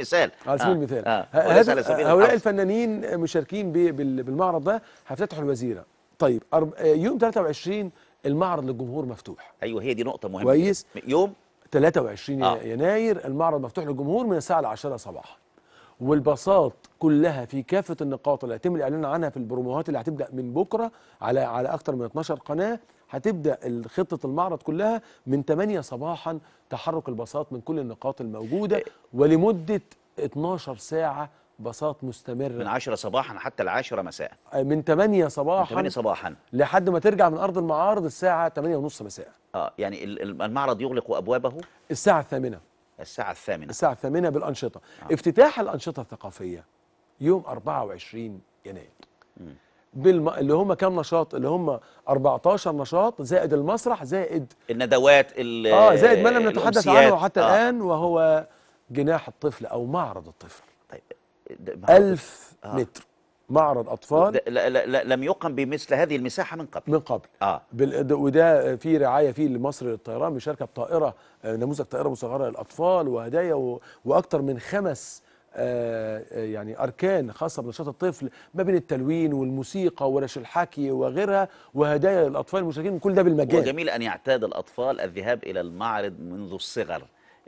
مثال على سبيل آه. المثال آه. آه. هؤلاء الفنانين مشاركين بالمعرض ده هفتتحوا الوزيره طيب آه، يوم 23 المعرض للجمهور مفتوح ايوه هي دي نقطه مهمه كويس يوم 23 آه. يناير المعرض مفتوح للجمهور من الساعه 10 صباحا والبساط كلها في كافه النقاط اللي هيتم الاعلان عنها في البروموهات اللي هتبدا من بكره على على اكثر من 12 قناه هتبدا خطه المعرض كلها من 8 صباحا تحرك البساط من كل النقاط الموجوده ولمده 12 ساعه بساط مستمره من 10 صباحا حتى العاشرة مساء آه، من 8 صباحا من 8 صباحا لحد ما ترجع من ارض المعارض الساعه 8:30 مساء اه يعني المعرض يغلق ابوابه الساعه الثامنة الساعة الثامنة الساعة الثامنة بالأنشطة آه. افتتاح الأنشطة الثقافية يوم 24 يناير بالم... اللي هم كام نشاط اللي هم 14 نشاط زائد المسرح زائد الندوات ال... اه زائد ما لم نتحدث عنه حتى آه. الآن وهو جناح الطفل أو معرض الطفل طيب 1000 آه. متر معرض اطفال لا لا لا لم يقم بمثل هذه المساحه من قبل من قبل اه وده في رعايه فيه لمصر للطيران بشركه بطائره آه، نموذج طائره مصغره للاطفال وهدايا و... واكثر من خمس آه، آه، يعني أركان خاصة بنشاط الطفل ما بين التلوين والموسيقى ورش الحكي وغيرها وهدايا للأطفال المشاركين كل ده بالمجان وجميل أن يعتاد الأطفال الذهاب إلى المعرض منذ الصغر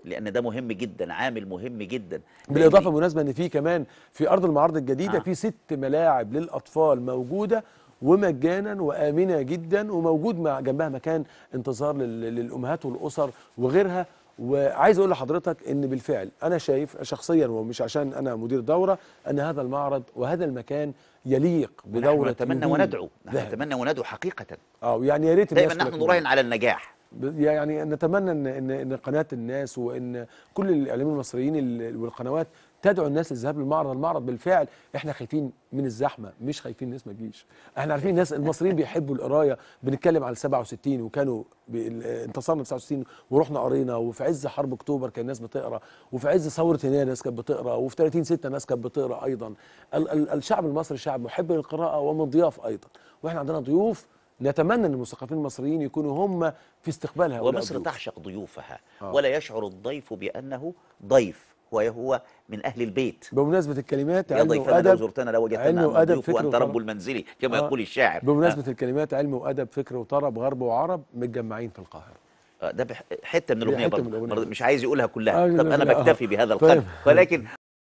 لان ده مهم جدا عامل مهم جدا بالاضافه بالمناسبه ان في كمان في ارض المعارض الجديده آه. في ست ملاعب للاطفال موجوده ومجانا وامنه جدا وموجود مع جنبها مكان انتظار للامهات والاسر وغيرها وعايز اقول لحضرتك ان بالفعل انا شايف شخصيا ومش عشان انا مدير دوره ان هذا المعرض وهذا المكان يليق بدوره نتمنى وندعو نحن نتمنى وندعو حقيقه اه يعني يا ريت دايما نحن نراهن على النجاح يعني نتمنى ان ان ان قناه الناس وان كل الاعلاميين المصريين والقنوات تدعو الناس للذهاب للمعرض المعرض بالفعل احنا خايفين من الزحمه مش خايفين الناس ما تجيش احنا عارفين الناس المصريين بيحبوا القرايه بنتكلم على 67 وكانوا انتصرنا في 69 ورحنا قرينا وفي عز حرب اكتوبر كان الناس بتقرا وفي عز ثوره يناير الناس كانت بتقرا وفي 30 6 الناس كانت بتقرا ايضا ال ال الشعب المصري شعب محب للقراءه ومضياف ايضا واحنا عندنا ضيوف نتمنى ان المثقفين المصريين يكونوا هم في استقبال هؤلاء ومصر تعشق ضيوفها آه. ولا يشعر الضيف بانه ضيف وهو من اهل البيت بمناسبه الكلمات يا ضيفنا لو زرتنا لوجدتنا لو الضيوف وانت رب المنزل كما آه. يقول الشاعر بمناسبه آه. الكلمات علم وادب فكر وطرب غرب وعرب متجمعين في القاهره آه، ده حته من الاغنيه برضه مش عايز يقولها كلها آه طب انا بكتفي آه. بهذا طيب. القدر ولكن